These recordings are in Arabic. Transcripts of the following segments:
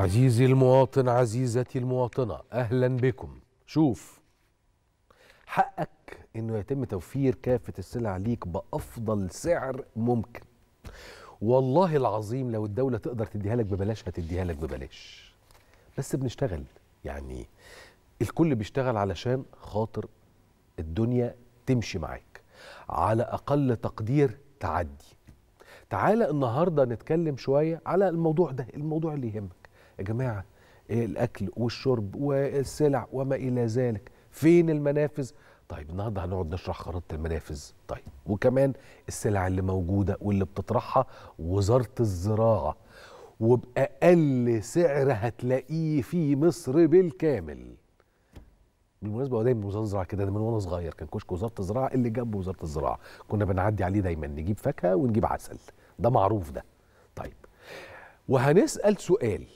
عزيزي المواطن عزيزتي المواطنة أهلا بكم شوف حقك أنه يتم توفير كافة السلع ليك بأفضل سعر ممكن والله العظيم لو الدولة تقدر تديها لك ببلاش هتديها لك ببلاش بس بنشتغل يعني الكل بيشتغل علشان خاطر الدنيا تمشي معاك على أقل تقدير تعدي تعالى النهارده نتكلم شويه على الموضوع ده الموضوع اللي يهمك يا جماعه الاكل والشرب والسلع وما الى ذلك فين المنافذ طيب النهارده هنقعد نشرح خريطه المنافذ طيب وكمان السلع اللي موجوده واللي بتطرحها وزاره الزراعه وباقل سعر هتلاقيه في مصر بالكامل بالمناسبه هو دايما وزاره الزراعه كده من وانا صغير كان كشك وزاره الزراعه اللي جنب وزاره الزراعه كنا بنعدي عليه دايما نجيب فاكهه ونجيب عسل ده معروف ده طيب وهنسال سؤال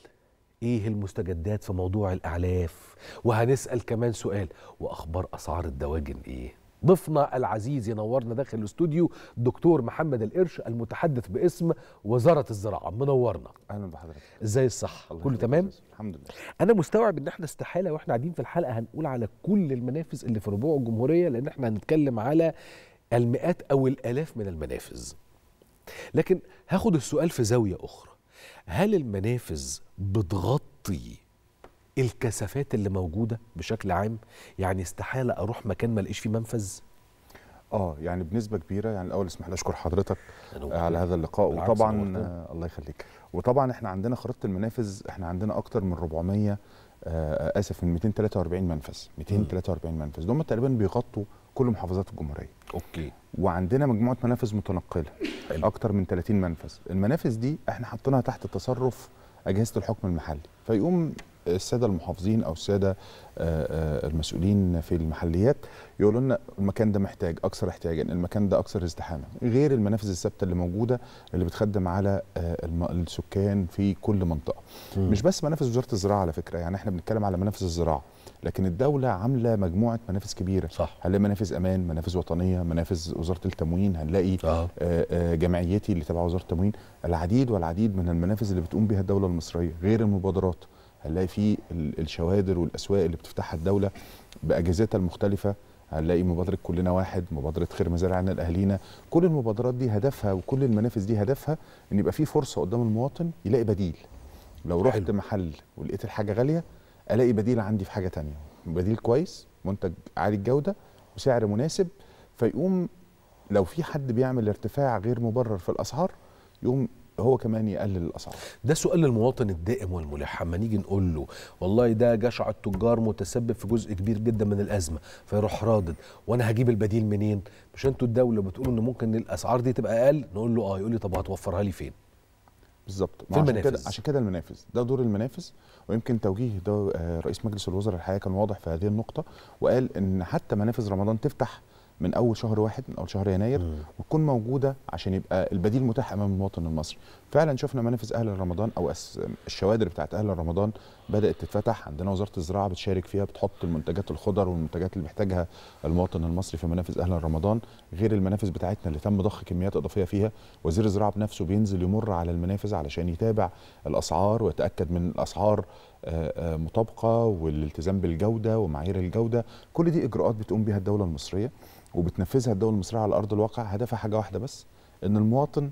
ايه المستجدات في موضوع الاعلاف وهنسال كمان سؤال واخبار اسعار الدواجن ايه ضيفنا العزيز ينورنا داخل الاستوديو دكتور محمد القرش المتحدث باسم وزاره الزراعه منورنا اهلا بحضرتك ازاي الصحه كله تمام الحمد لله انا مستوعب ان احنا استحاله واحنا قاعدين في الحلقه هنقول على كل المنافس اللي في ربوع الجمهوريه لان احنا هنتكلم على المئات او الالاف من المنافس لكن هاخد السؤال في زاويه اخرى هل المنافذ بتغطي الكثافات اللي موجوده بشكل عام يعني استحاله اروح مكان ما الاقيش فيه منفذ اه يعني بنسبه كبيره يعني الاول اسمح لي اشكر حضرتك على هذا اللقاء وطبعا آه الله يخليك وطبعا احنا عندنا خريطه المنافذ احنا عندنا اكتر من 400 آه،, آه اسف من 243 منفذ 243 منفذ دول تقريبا بيغطوا كل محافظات الجمهوريه اوكي وعندنا مجموعه منافذ متنقله حلو. اكتر من 30 منفذ المنافذ دي احنا حطيناها تحت تصرف اجهزه الحكم المحلي فيقوم الساده المحافظين او الساده آه، آه، المسؤولين في المحليات يقولوا لنا المكان ده محتاج اكثر احتياجا المكان ده اكثر ازدحاما غير المنافذ الثابته اللي موجوده اللي بتخدم على آه، السكان في كل منطقه م. مش بس منافذ وزاره الزراعه على فكره يعني احنا بنتكلم على منافذ الزراعه لكن الدولة عاملة مجموعة منافذ كبيرة صح. هنلاقي منافذ أمان منافذ وطنية منافذ وزارة التموين هنلاقي آه. آه جمعيتي اللي تبع وزارة التموين العديد والعديد من المنافذ اللي بتقوم بها الدولة المصرية غير المبادرات هنلاقي فيه الشوادر والاسواق اللي بتفتحها الدوله باجهزتها المختلفه هنلاقي مبادره كلنا واحد مبادره خير مزارعنا لاهالينا كل المبادرات دي هدفها وكل المنافس دي هدفها ان يبقى في فرصه قدام المواطن يلاقي بديل لو رحت حلو. محل ولقيت الحاجه غاليه الاقي بديل عندي في حاجه تانية بديل كويس منتج عالي الجوده وسعر مناسب فيقوم لو في حد بيعمل ارتفاع غير مبرر في الاسعار يقوم هو كمان يقلل الاسعار ده سؤال للمواطن الدائم والملح اما نيجي نقول له والله ده جشع التجار متسبب في جزء كبير جدا من الازمه فيروح رادد وانا هجيب البديل منين مش انتوا الدوله بتقولوا ان ممكن الاسعار دي تبقى اقل نقول له اه يقول لي طب هتوفرها لي فين بالظبط في عشان كده عشان كده المنافس ده دور المنافس ويمكن توجيه ده آه، رئيس مجلس الوزراء الحقيقه كان واضح في هذه النقطه وقال ان حتى منافذ رمضان تفتح من اول شهر واحد من اول شهر يناير وتكون موجوده عشان يبقى البديل متاح امام المواطن المصري فعلا شفنا منافذ اهل رمضان او الشوادر بتاعت اهل رمضان بدات تتفتح عندنا وزاره الزراعه بتشارك فيها بتحط المنتجات الخضر والمنتجات اللي بيحتاجها المواطن المصري في منافذ اهل رمضان غير المنافذ بتاعتنا اللي تم ضخ كميات اضافيه فيها وزير الزراعه بنفسه بينزل يمر على المنافذ علشان يتابع الاسعار ويتاكد من الاسعار آه، آه، مطابقه والالتزام بالجوده ومعايير الجوده كل دي اجراءات بتقوم بها الدوله المصريه وبتنفذها الدوله المصريه على ارض الواقع هدفها حاجه واحده بس ان المواطن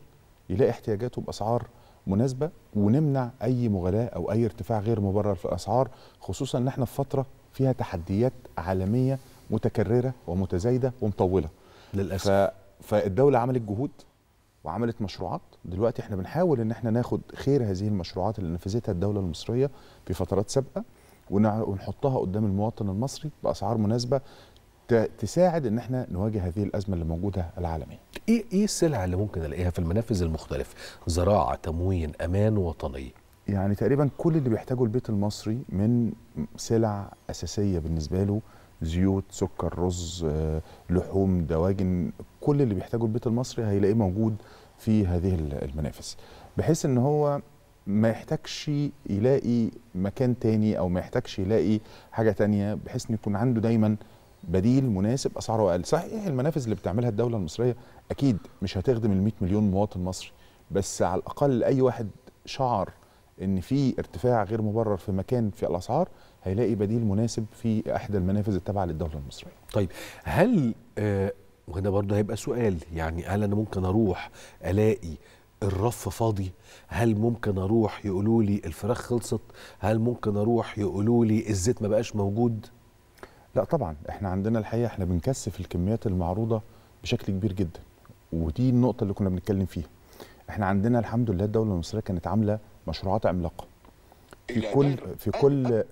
يلاقي احتياجاته باسعار مناسبه ونمنع اي مغالاه او اي ارتفاع غير مبرر في الاسعار خصوصا ان احنا في فتره فيها تحديات عالميه متكرره ومتزايده ومطوله للاسف فالدوله عملت جهود وعملت مشروعات دلوقتي احنا بنحاول ان احنا ناخد خير هذه المشروعات اللي نفذتها الدوله المصريه في فترات سابقه ونحطها قدام المواطن المصري باسعار مناسبه تساعد ان احنا نواجه هذه الازمه اللي موجوده العالميه. ايه ايه السلع اللي ممكن الاقيها في المنافذ المختلفه؟ زراعه، تموين، امان، وطني. يعني تقريبا كل اللي بيحتاجه البيت المصري من سلع اساسيه بالنسبه له زيوت، سكر، رز، آه، لحوم، دواجن، كل اللي بيحتاجه البيت المصري هيلاقيه موجود في هذه المنافس بحيث ان هو ما يحتاجش يلاقي مكان تاني او ما يحتاجش يلاقي حاجه تانيه بحيث ان يكون عنده دايما بديل مناسب اسعاره اقل صحيح المنافس اللي بتعملها الدوله المصريه اكيد مش هتخدم ال 100 مليون مواطن مصري بس على الاقل اي واحد شعر ان في ارتفاع غير مبرر في مكان في الاسعار هيلاقي بديل مناسب في احدى المنافذ التابعه للدوله المصريه طيب هل آه وهنا برضه هيبقى سؤال يعني هل انا ممكن اروح الاقي الرف فاضي هل ممكن اروح يقولوا لي الفراخ خلصت هل ممكن اروح يقولوا لي الزيت ما بقاش موجود لا طبعا احنا عندنا الحقيقه احنا بنكثف الكميات المعروضه بشكل كبير جدا ودي النقطه اللي كنا بنتكلم فيها احنا عندنا الحمد لله الدوله المصريه كانت عامله مشروعات عملاقه في كل في كل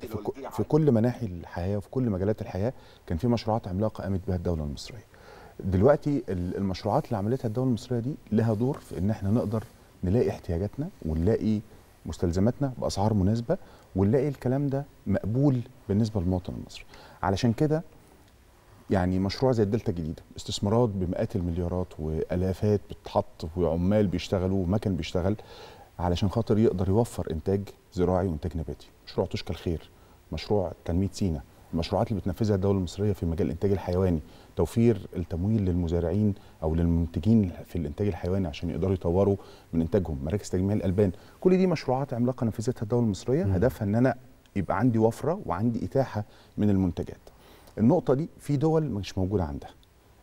في كل, مناحي الحياه وفي كل مجالات الحياه كان في مشروعات عملاقه قامت بها الدوله المصريه دلوقتي المشروعات اللي عملتها الدوله المصريه دي لها دور في ان احنا نقدر نلاقي احتياجاتنا ونلاقي مستلزماتنا باسعار مناسبه ونلاقي الكلام ده مقبول بالنسبه للمواطن المصري علشان كده يعني مشروع زي الدلتا الجديده استثمارات بمئات المليارات والافات بتتحط وعمال بيشتغلوا ومكن بيشتغل علشان خاطر يقدر يوفر انتاج زراعي وانتاج نباتي مشروع تشكى الخير مشروع تنميه سينا المشروعات اللي بتنفذها الدوله المصريه في مجال الانتاج الحيواني توفير التمويل للمزارعين او للمنتجين في الانتاج الحيواني عشان يقدروا يطوروا من انتاجهم مراكز تجميع الالبان كل دي مشروعات عملاقه نفذتها الدوله المصريه م. هدفها ان انا يبقى عندي وفره وعندي اتاحه من المنتجات النقطه دي في دول مش موجوده عندها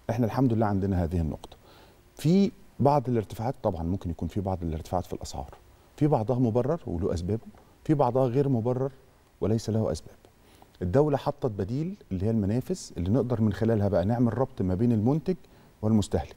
احنا الحمد لله عندنا هذه النقطه في بعض الارتفاعات طبعا ممكن يكون في بعض الارتفاعات في الاسعار في بعضها مبرر وله اسبابه في بعضها غير مبرر وليس له اسباب الدوله حطت بديل اللي هي المنافس اللي نقدر من خلالها بقى نعمل ربط ما بين المنتج والمستهلك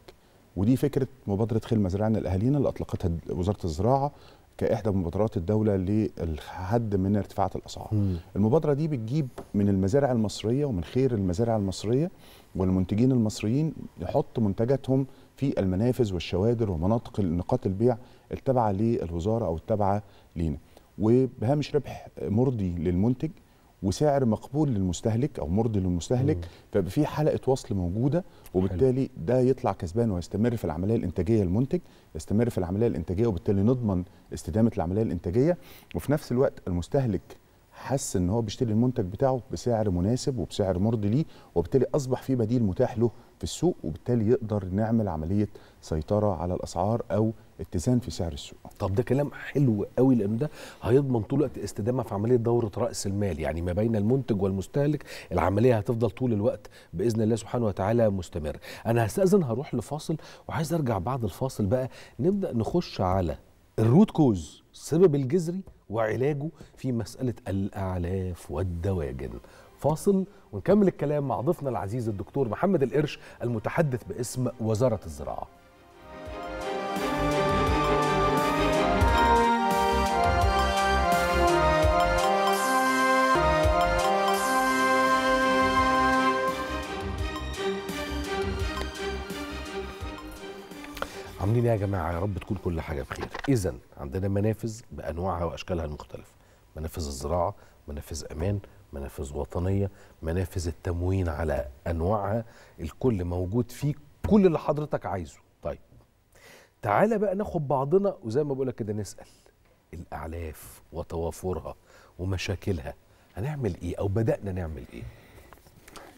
ودي فكره مبادره خير مزارعنا لاهالينا اللي اطلقتها وزاره الزراعه كاحدى مبادرات الدوله للحد من ارتفاعات الاسعار. مم. المبادره دي بتجيب من المزارع المصريه ومن خير المزارع المصريه والمنتجين المصريين يحطوا منتجاتهم في المنافذ والشوادر ومناطق نقاط البيع التابعه للوزاره او التابعه لينا. وبهامش ربح مرضي للمنتج وسعر مقبول للمستهلك او مرضي للمستهلك فيبقى في حلقه وصل موجوده وبالتالي ده يطلع كسبان ويستمر في العمليه الانتاجيه المنتج يستمر في العمليه الانتاجيه وبالتالي نضمن استدامه العمليه الانتاجيه وفي نفس الوقت المستهلك حس ان هو بيشتري المنتج بتاعه بسعر مناسب وبسعر مرضي ليه وبالتالي اصبح في بديل متاح له في السوق وبالتالي يقدر نعمل عمليه سيطره على الاسعار او اتزان في سعر السوق. طب ده كلام حلو قوي لان ده هيضمن طول الوقت استدامه في عمليه دوره راس المال يعني ما بين المنتج والمستهلك العمليه هتفضل طول الوقت باذن الله سبحانه وتعالى مستمره. انا هستاذن هروح لفاصل وعايز ارجع بعد الفاصل بقى نبدا نخش على الروت كوز السبب الجذري وعلاجه في مسألة الأعلاف والدواجن فاصل ونكمل الكلام مع ضيفنا العزيز الدكتور محمد القرش المتحدث باسم وزارة الزراعة لي يا جماعه يا رب تكون كل حاجه بخير اذا عندنا منافذ بانواعها واشكالها المختلفه منافذ الزراعه منافذ امان منافذ وطنيه منافذ التموين على انواعها الكل موجود فيه كل اللي حضرتك عايزه طيب تعالى بقى ناخد بعضنا وزي ما بقولك كده نسال الاعلاف وتوافرها ومشاكلها هنعمل ايه او بدانا نعمل ايه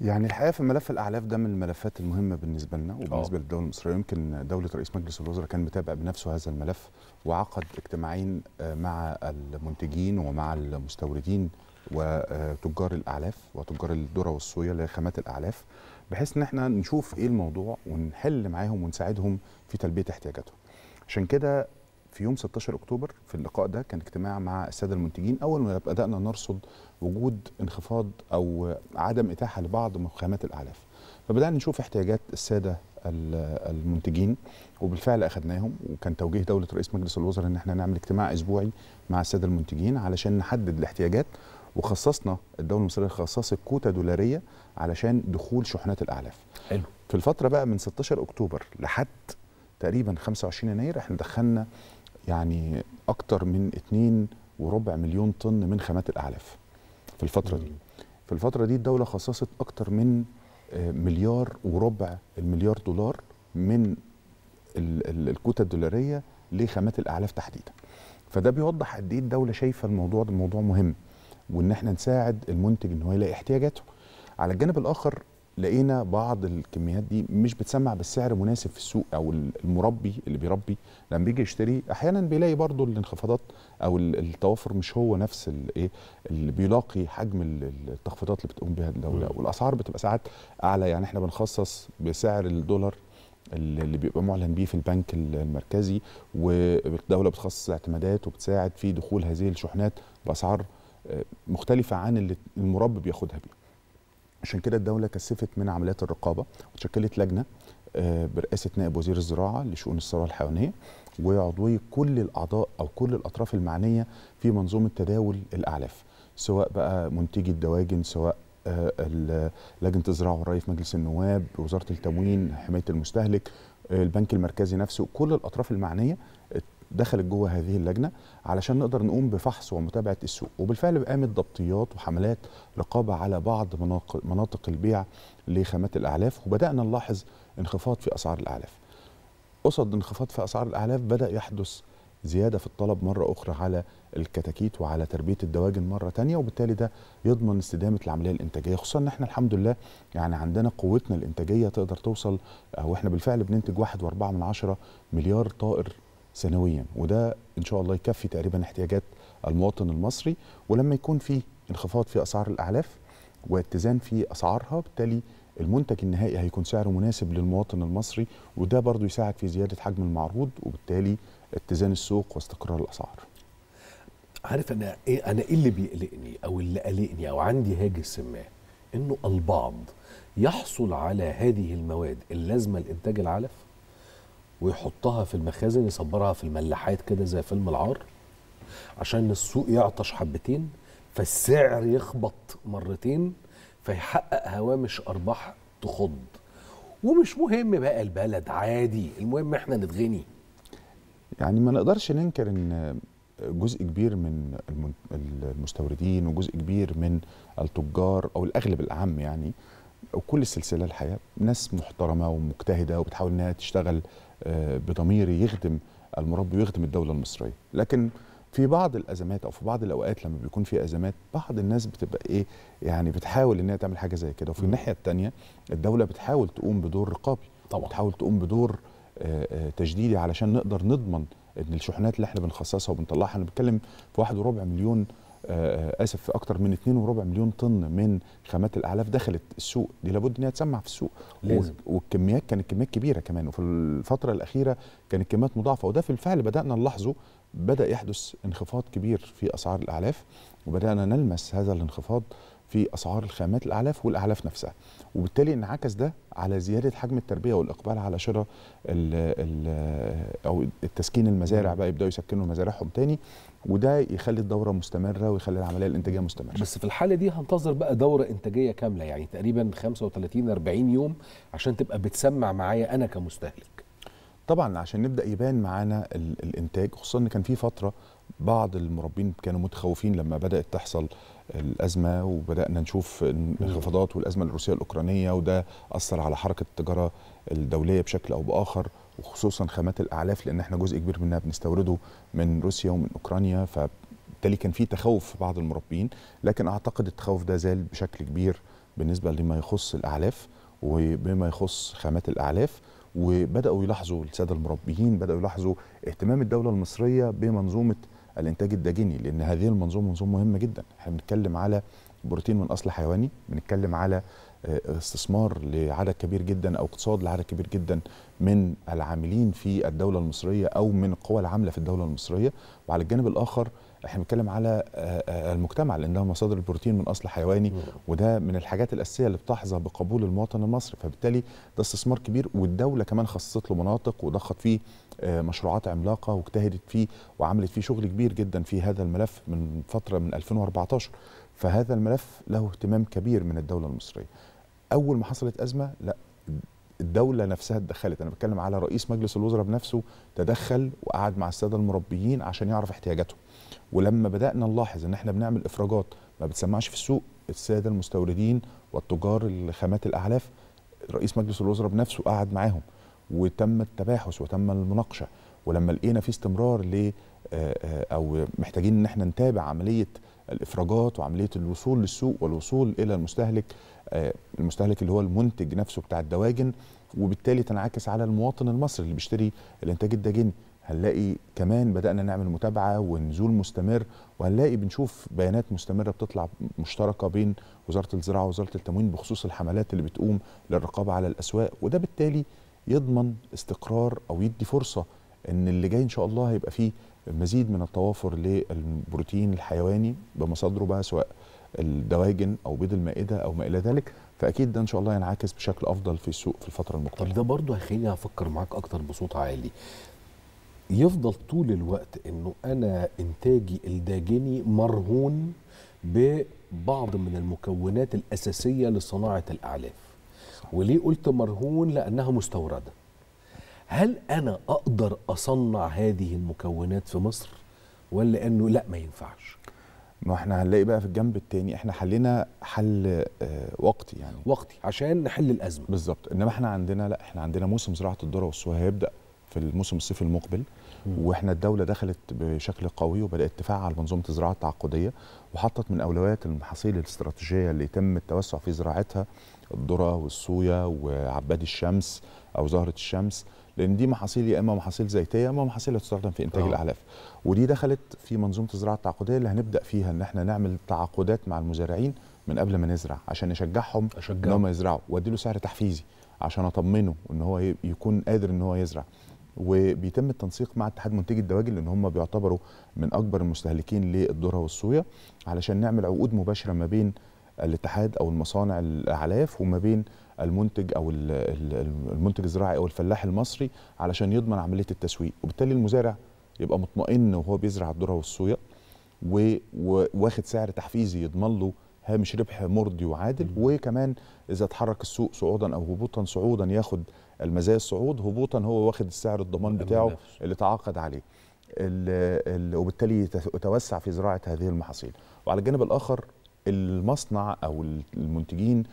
يعني الحقيقه في ملف الاعلاف ده من الملفات المهمه بالنسبه لنا آه. وبالنسبه أوه. للدوله المصريه يمكن دوله رئيس مجلس الوزراء كان متابع بنفسه هذا الملف وعقد اجتماعين آه، مع المنتجين ومع المستوردين وتجار الاعلاف وتجار الذره والصويا اللي هي خامات الاعلاف بحيث ان احنا نشوف ايه الموضوع ونحل معاهم ونساعدهم في تلبيه احتياجاتهم عشان كده في يوم 16 اكتوبر في اللقاء ده كان اجتماع مع الساده المنتجين اول ما بدانا نرصد وجود انخفاض او عدم اتاحه لبعض مخامات الاعلاف فبدانا نشوف احتياجات الساده المنتجين وبالفعل اخذناهم وكان توجيه دوله رئيس مجلس الوزراء ان احنا نعمل اجتماع اسبوعي مع الساده المنتجين علشان نحدد الاحتياجات وخصصنا الدوله المصريه خصصت كوتا دولاريه علشان دخول شحنات الاعلاف حلو في الفتره بقى من 16 اكتوبر لحد تقريبا 25 يناير احنا دخلنا يعني اكتر من اتنين وربع مليون طن من خامات الاعلاف في الفتره دي في الفتره دي الدوله خصصت اكتر من آه، مليار وربع المليار دولار من الكوتا الدولاريه لخامات الاعلاف تحديدا فده بيوضح قد ايه الدوله شايفه الموضوع ده موضوع مهم وان احنا نساعد المنتج ان هو يلاقي احتياجاته على الجانب الاخر لقينا بعض الكميات دي مش بتسمع بالسعر مناسب في السوق او المربي اللي بيربي لما بيجي يشتري احيانا بيلاقي برضو الانخفاضات او التوافر مش هو نفس الايه اللي بيلاقي حجم التخفيضات اللي بتقوم بها الدوله والاسعار بتبقى ساعات اعلى يعني احنا بنخصص بسعر الدولار اللي بيبقى معلن بيه في البنك المركزي والدوله بتخصص اعتمادات وبتساعد في دخول هذه الشحنات باسعار آه، مختلفه عن اللي المربي بياخدها بيه عشان كده الدوله كثفت من عمليات الرقابه وشكلت لجنه آه، برئاسه نائب وزير الزراعه لشؤون الثروه الحيوانيه وعضويه كل الاعضاء او كل الاطراف المعنيه في منظومه تداول الاعلاف سواء بقى منتجي الدواجن سواء آه، لجنه الزراعه والري في مجلس النواب وزاره التموين حمايه المستهلك آه، البنك المركزي نفسه كل الاطراف المعنيه دخلت جوه هذه اللجنه علشان نقدر نقوم بفحص ومتابعه السوق وبالفعل قامت ضبطيات وحملات رقابه على بعض مناطق البيع لخامات الاعلاف وبدانا نلاحظ انخفاض في اسعار الاعلاف. قصد انخفاض في اسعار الاعلاف بدا يحدث زياده في الطلب مره اخرى على الكتاكيت وعلى تربيه الدواجن مره ثانيه وبالتالي ده يضمن استدامه العمليه الانتاجيه خصوصا ان احنا الحمد لله يعني عندنا قوتنا الانتاجيه تقدر توصل واحنا بالفعل بننتج 1.4 مليار طائر سنويا وده ان شاء الله يكفي تقريبا احتياجات المواطن المصري ولما يكون في انخفاض في اسعار الاعلاف واتزان في اسعارها بالتالي المنتج النهائي هيكون سعره مناسب للمواطن المصري وده برضو يساعد في زياده حجم المعروض وبالتالي اتزان السوق واستقرار الاسعار عارف انا ايه انا ايه اللي بيقلقني او اللي قلقني او عندي هاجس ما انه البعض يحصل على هذه المواد اللازمه لانتاج العلف ويحطها في المخازن يصبرها في الملاحات كده زي فيلم العار عشان السوق يعطش حبتين فالسعر يخبط مرتين فيحقق هوامش ارباح تخض ومش مهم بقى البلد عادي المهم احنا نتغني يعني ما نقدرش ننكر ان جزء كبير من المستوردين وجزء كبير من التجار او الاغلب الاعم يعني وكل السلسله الحقيقه ناس محترمه ومجتهده وبتحاول انها تشتغل آه، بضميري يخدم المربي ويخدم الدوله المصريه لكن في بعض الازمات او في بعض الاوقات لما بيكون في ازمات بعض الناس بتبقى ايه يعني بتحاول ان هي تعمل حاجه زي كده وفي الناحيه الثانيه الدوله بتحاول تقوم بدور رقابي طبعا بتحاول تقوم بدور آه، آه، تجديدي علشان نقدر نضمن ان الشحنات اللي احنا بنخصصها وبنطلعها انا بتكلم في واحد وربع مليون آه، اسف اكتر من 2.4 مليون طن من خامات الاعلاف دخلت السوق دي لابد انها تسمع في السوق لازم. والكميات كانت كميات كبيره كمان وفي الفتره الاخيره كانت كميات مضاعفه وده في الفعل بدانا نلاحظه بدا يحدث انخفاض كبير في اسعار الاعلاف وبدانا نلمس هذا الانخفاض في اسعار الخامات الاعلاف والاعلاف نفسها وبالتالي انعكس ده على زياده حجم التربيه والاقبال على شراء او التسكين المزارع بقى يبداوا يسكنوا مزارعهم تاني وده يخلي الدوره مستمره ويخلي العمليه الانتاجيه مستمره بس في الحاله دي هنتظر بقى دوره انتاجيه كامله يعني تقريبا 35 40 يوم عشان تبقى بتسمع معايا انا كمستهلك طبعا عشان نبدا يبان معانا الانتاج خصوصا ان كان في فتره بعض المربين كانوا متخوفين لما بدات تحصل الازمه وبدانا نشوف الانخفاضات والازمه الروسيه الاوكرانيه وده اثر على حركه التجاره الدوليه بشكل او باخر وخصوصا خامات الاعلاف لان احنا جزء كبير منها بنستورده من روسيا ومن اوكرانيا فبالتالي كان في تخوف في بعض المربين لكن اعتقد التخوف ده زال بشكل كبير بالنسبه لما يخص الاعلاف وبما يخص خامات الاعلاف وبداوا يلاحظوا الساده المربيين بداوا يلاحظوا اهتمام الدوله المصريه بمنظومه الانتاج الداجني لان هذه المنظومه منظومه مهمه جدا احنا بنتكلم على بروتين من اصل حيواني بنتكلم على آه، استثمار لعدد كبير جدا او اقتصاد لعدد كبير جدا من العاملين في الدوله المصريه او من القوى العامله في الدوله المصريه وعلى الجانب الاخر احنا بنتكلم على آه، آه، المجتمع لانها مصادر البروتين من اصل حيواني وده من الحاجات الاساسيه اللي بتحظى بقبول المواطن المصري فبالتالي ده استثمار كبير والدوله كمان خصصت له مناطق وضخت فيه آه، مشروعات عملاقة واجتهدت فيه وعملت فيه شغل كبير جدا في هذا الملف من فترة من 2014 فهذا الملف له اهتمام كبير من الدولة المصرية أول ما حصلت أزمة لا الدولة نفسها اتدخلت أنا بتكلم على رئيس مجلس الوزراء بنفسه تدخل وقعد مع السادة المربيين عشان يعرف احتياجاتهم ولما بدأنا نلاحظ إن احنا بنعمل إفراجات ما بتسمعش في السوق السادة المستوردين والتجار الخامات الأعلاف رئيس مجلس الوزراء بنفسه قعد معاهم وتم التباحث وتم المناقشه ولما لقينا في استمرار ل آه، آه، او محتاجين ان احنا نتابع عمليه الافراجات وعمليه الوصول للسوق والوصول الى المستهلك آه، المستهلك اللي هو المنتج نفسه بتاع الدواجن وبالتالي تنعكس على المواطن المصري اللي بيشتري الانتاج الداجني هنلاقي كمان بدأنا نعمل متابعة ونزول مستمر وهنلاقي بنشوف بيانات مستمرة بتطلع مشتركة بين وزارة الزراعة ووزارة التموين بخصوص الحملات اللي بتقوم للرقابة على الأسواق وده بالتالي يضمن استقرار او يدي فرصه ان اللي جاي ان شاء الله هيبقى فيه مزيد من التوافر للبروتين الحيواني بمصادره بقى سواء الدواجن او بيض المائده او ما الى ذلك فاكيد ده ان شاء الله ينعكس بشكل افضل في السوق في الفتره المقبله. طب ده برضه هيخليني افكر معاك اكتر بصوت عالي. يفضل طول الوقت انه انا انتاجي الداجني مرهون ببعض من المكونات الاساسيه لصناعه الاعلاف. وليه قلت مرهون لانها مستورده هل انا اقدر اصنع هذه المكونات في مصر ولا انه لا ما ينفعش ما احنا هنلاقي بقى في الجنب التاني احنا حلينا حل آه، وقتي يعني وقتي عشان نحل الازمه بالظبط انما احنا عندنا لا احنا عندنا موسم زراعه الذره والصويا هيبدا في الموسم الصيف المقبل واحنا الدوله دخلت بشكل قوي وبدات تفعل منظومه الزراعه التعاقديه وحطت من اولويات المحاصيل الاستراتيجيه اللي يتم التوسع في زراعتها الذره والصويا وعباد الشمس او زهره الشمس لان دي محاصيل يا اما محاصيل زيتيه يا اما محاصيل تستخدم في انتاج آه. الاعلاف ودي دخلت في منظومه الزراعه التعاقديه اللي هنبدا فيها ان احنا نعمل تعاقدات مع المزارعين من قبل ما نزرع عشان نشجعهم ان هم يزرعوا وادي له سعر تحفيزي عشان اطمنه ان هو يكون قادر ان هو يزرع وبيتم التنسيق مع اتحاد منتجي الدواجن لان هم بيعتبروا من اكبر المستهلكين للذره والصويا علشان نعمل عقود مباشره ما بين الاتحاد او المصانع الاعلاف وما بين المنتج او المنتج الزراعي او الفلاح المصري علشان يضمن عمليه التسويق وبالتالي المزارع يبقى مطمئن وهو بيزرع الذره والصويا وواخد سعر تحفيزي يضمن له هامش ربح مرضي وعادل وكمان اذا تحرك السوق صعودا او هبوطا صعودا ياخد المزايا الصعود هبوطا هو واخد السعر الضمان بتاعه اللي تعاقد عليه ال ال وبالتالي يتوسع في زراعه هذه المحاصيل وعلى الجانب الاخر المصنع او المنتجين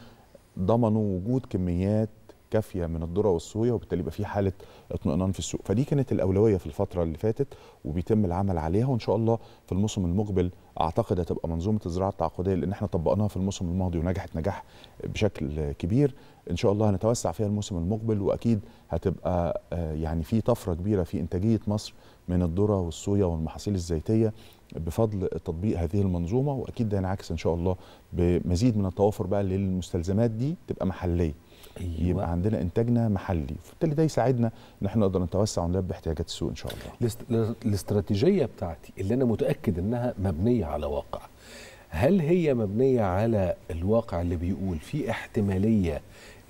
ضمنوا وجود كميات كافيه من الذره والصويا وبالتالي يبقى في حاله اطمئنان في السوق فدي كانت الاولويه في الفتره اللي فاتت وبيتم العمل عليها وان شاء الله في الموسم المقبل اعتقد هتبقى منظومه الزراعه التعاقديه لان احنا طبقناها في الموسم الماضي ونجحت نجاح بشكل كبير ان شاء الله هنتوسع فيها الموسم المقبل واكيد هتبقى آه، يعني في طفره كبيره في انتاجيه مصر من الذره والصويا والمحاصيل الزيتيه بفضل تطبيق هذه المنظومه واكيد ده ينعكس ان شاء الله بمزيد من التوافر بقى للمستلزمات دي تبقى محليه أيوة. يبقى عندنا انتاجنا محلي فبالتالي ده يساعدنا ان احنا نقدر نتوسع ونلبي احتياجات السوق ان شاء الله الاستراتيجيه بتاعتي اللي انا متاكد انها مبنيه على واقع هل هي مبنيه على الواقع اللي بيقول في احتماليه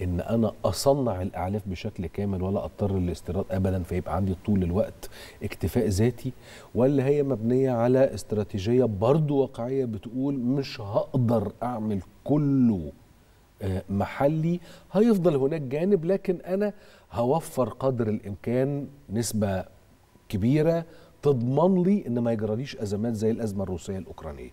ان انا اصنع الاعلاف بشكل كامل ولا اضطر للاستيراد ابدا فيبقى عندي طول الوقت اكتفاء ذاتي ولا هي مبنيه على استراتيجيه برضو واقعيه بتقول مش هقدر اعمل كله آه، محلي هيفضل هناك جانب لكن انا هوفر قدر الامكان نسبه كبيره تضمن لي ان ما يجراليش ازمات زي الازمه الروسيه الاوكرانيه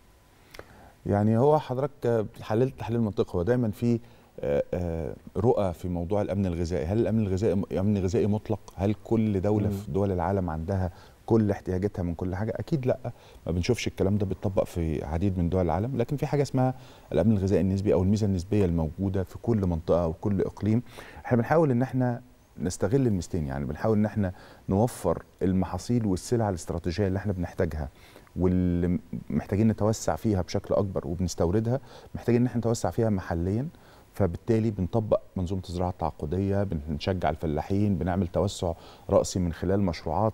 يعني هو حضرتك حللت تحليل منطقي هو دايما في آه، آه، رؤى في موضوع الامن الغذائي هل الامن الغذائي امن غذائي مطلق هل كل دوله في دول العالم عندها كل احتياجاتها من كل حاجه اكيد لا ما بنشوفش الكلام ده بيتطبق في عديد من دول العالم لكن في حاجه اسمها الامن الغذائي النسبي او الميزه النسبيه الموجوده في كل منطقه وكل اقليم احنا بنحاول ان احنا نستغل الميزتين يعني بنحاول ان احنا نوفر المحاصيل والسلع الاستراتيجيه اللي احنا بنحتاجها واللي محتاجين نتوسع فيها بشكل اكبر وبنستوردها محتاجين ان احنا نتوسع فيها محليا فبالتالي بنطبق منظومه الزراعه التعاقديه بنشجع الفلاحين بنعمل توسع راسي من خلال مشروعات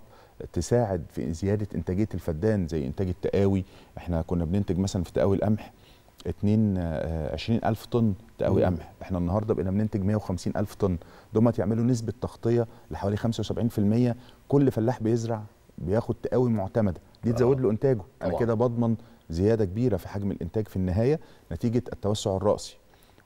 تساعد في زياده انتاجيه الفدان زي انتاج التقاوي احنا كنا بننتج مثلا في تقاوي القمح 2 آه، ألف طن تقاوي قمح احنا النهارده بقينا بننتج 150000 طن دول يعملوا نسبه تغطيه لحوالي 75% كل فلاح بيزرع بياخد تقاوي معتمده دي تزود آه. له انتاجه انا كده بضمن زياده كبيره في حجم الانتاج في النهايه نتيجه التوسع الراسي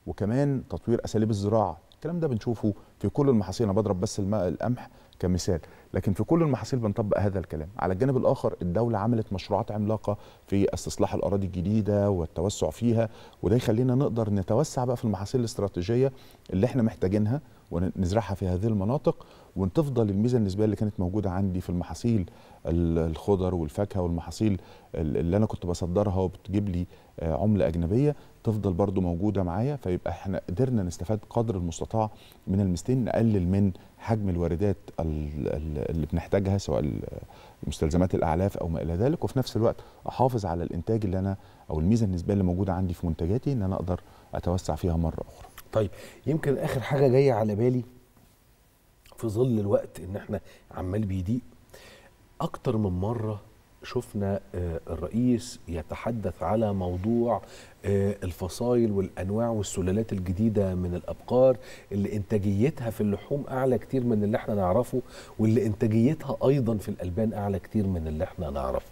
وكمان تطوير اساليب الزراعه الكلام ده بنشوفه في كل المحاصيل انا بضرب بس الماء القمح كمثال لكن في كل المحاصيل بنطبق هذا الكلام على الجانب الاخر الدوله عملت مشروعات عملاقه في استصلاح الاراضي الجديده والتوسع فيها وده يخلينا نقدر نتوسع بقى في المحاصيل الاستراتيجيه اللي احنا محتاجينها ونزرعها في هذه المناطق وتفضل الميزه النسبيه اللي كانت موجوده عندي في المحاصيل الخضر والفاكهه والمحاصيل اللي انا كنت بصدرها وبتجيب لي آه، عمله اجنبيه تفضل برضو موجوده معايا فيبقى احنا قدرنا نستفاد قدر المستطاع من المستين نقلل من حجم الواردات اللي بنحتاجها سواء مستلزمات الاعلاف او ما الى ذلك وفي نفس الوقت احافظ على الانتاج اللي انا او الميزه النسبيه اللي موجوده عندي في منتجاتي ان انا اقدر اتوسع فيها مره اخرى. طيب يمكن اخر حاجه جايه على بالي في ظل الوقت ان احنا عمال بيضيق اكتر من مره شفنا آه، الرئيس يتحدث على موضوع آه، الفصائل والانواع والسلالات الجديده من الابقار اللي انتاجيتها في اللحوم اعلى كتير من اللي احنا نعرفه واللي انتاجيتها ايضا في الالبان اعلى كتير من اللي احنا نعرفه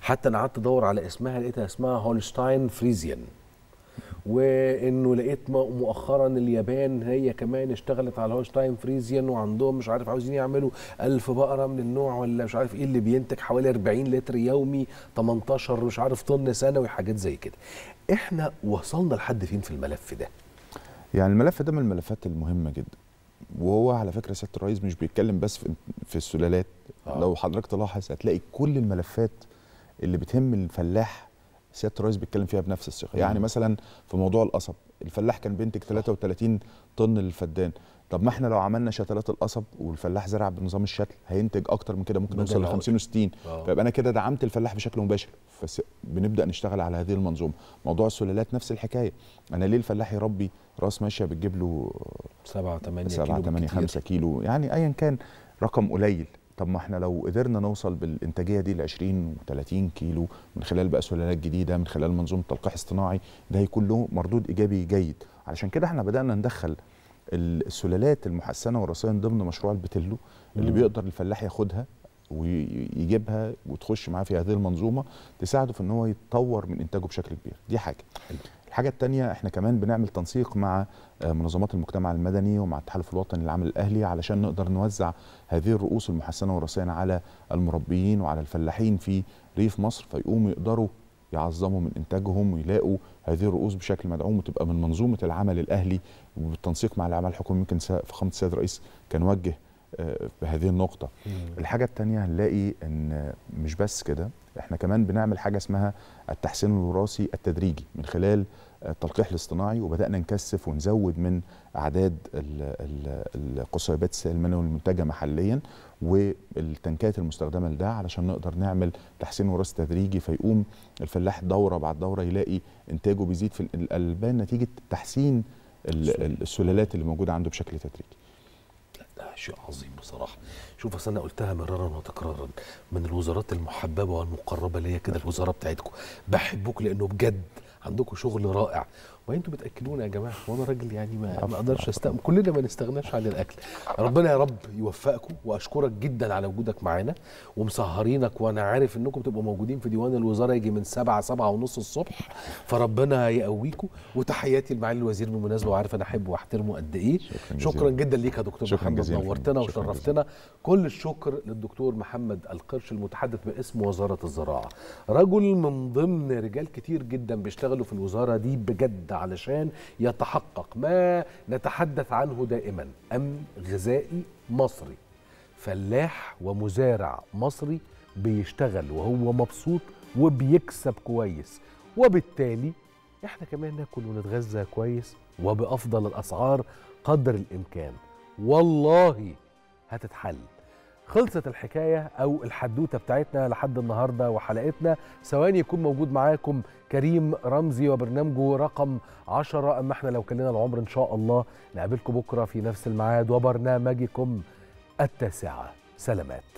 حتى انا قعدت ادور على اسمها لقيتها اسمها هولشتاين فريزيان وانه لقيت مؤخرا اليابان هي كمان اشتغلت على هولشتاين فريزيان وعندهم مش عارف عاوزين يعملوا 1000 بقره من النوع ولا مش عارف ايه اللي بينتج حوالي 40 لتر يومي 18 مش عارف طن سنوي حاجات زي كده احنا وصلنا لحد فين في الملف ده يعني الملف ده من الملفات المهمه جدا وهو على فكره سياده الرئيس مش بيتكلم بس في السلالات آه. لو حضرتك تلاحظ هتلاقي كل الملفات اللي بتهم الفلاح سياده الرئيس بيتكلم فيها بنفس الثقه يعني مثلا في موضوع القصب الفلاح كان بينتج 33 طن للفدان طب ما احنا لو عملنا شتلات القصب والفلاح زرع بنظام الشتل هينتج اكتر من كده ممكن نوصل ل 50 و60 فيبقى انا كده دعمت الفلاح بشكل مباشر فبنبدا نشتغل على هذه المنظومه موضوع السلالات نفس الحكايه انا ليه الفلاح يربي راس ماشيه بتجيب له 7 8 7 8 5 كيلو يعني ايا كان رقم قليل طب ما احنا لو قدرنا نوصل بالانتاجيه دي ل 20 و30 كيلو من خلال بقى سلالات جديده من خلال منظومه تلقيح اصطناعي ده هيكون له مردود ايجابي جيد علشان كده احنا بدانا ندخل السلالات المحسنه وراثيا ضمن مشروع البتلو اللي بيقدر الفلاح ياخدها ويجيبها وتخش معاه في هذه المنظومه تساعده في ان هو يتطور من انتاجه بشكل كبير دي حاجه الحاجة التانية احنا كمان بنعمل تنسيق مع آه، منظمات المجتمع المدني ومع التحالف الوطني للعمل الأهلي علشان نقدر نوزع هذه الرؤوس المحسنة والرصينة على المربيين وعلى الفلاحين في ريف مصر فيقوموا يقدروا يعظموا من إنتاجهم ويلاقوا هذه الرؤوس بشكل مدعوم وتبقى من منظومة العمل الأهلي وبالتنسيق مع الأعمال الحكومية يمكن فخامة السيد الرئيس كان وجه آه، بهذه النقطة الحاجة التانية هنلاقي أن مش بس كده احنا كمان بنعمل حاجه اسمها التحسين الوراثي التدريجي من خلال التلقيح الاصطناعي وبدانا نكثف ونزود من اعداد القصيبات السائل المنوي المنتجه محليا والتنكات المستخدمه لده علشان نقدر نعمل تحسين وراثي تدريجي فيقوم الفلاح دوره بعد دوره يلاقي انتاجه بيزيد في الالبان نتيجه تحسين السلالات اللي موجوده عنده بشكل تدريجي ده شيء عظيم بصراحه شوف اصل انا قلتها مرارا وتكرارا من الوزارات المحببه والمقربه ليا كده الوزاره بتاعتكم بحبوك لانه بجد عندكم شغل رائع ما انتوا بتاكلونا يا جماعه وانا راجل يعني ما, ما اقدرش استقم كلنا ما نستغناش عن الاكل ربنا يا رب يوفقكم واشكرك جدا على وجودك معانا ومسهرينك وانا عارف انكم تبقوا موجودين في ديوان الوزاره يجي من 7 7 ونص الصبح فربنا يقويكم وتحياتي لمعالي الوزير بالمناسبه وعارف انا احبه واحترمه قد ايه شكرا, شكرا جدا ليك يا دكتور محمد نورتنا وشرفتنا كل الشكر للدكتور محمد القرش المتحدث باسم وزاره الزراعه رجل من ضمن رجال كتير جدا بيشتغلوا في الوزاره دي بجد علشان يتحقق ما نتحدث عنه دائما امن غذائي مصري فلاح ومزارع مصري بيشتغل وهو مبسوط وبيكسب كويس وبالتالي احنا كمان ناكل ونتغذى كويس وبافضل الاسعار قدر الامكان والله هتتحل خلصت الحكايه او الحدوته بتاعتنا لحد النهارده وحلقتنا ثواني يكون موجود معاكم كريم رمزي وبرنامجه رقم 10 اما احنا لو كان لنا العمر ان شاء الله نقابلكم بكره في نفس الميعاد وبرنامجكم التاسعه سلامات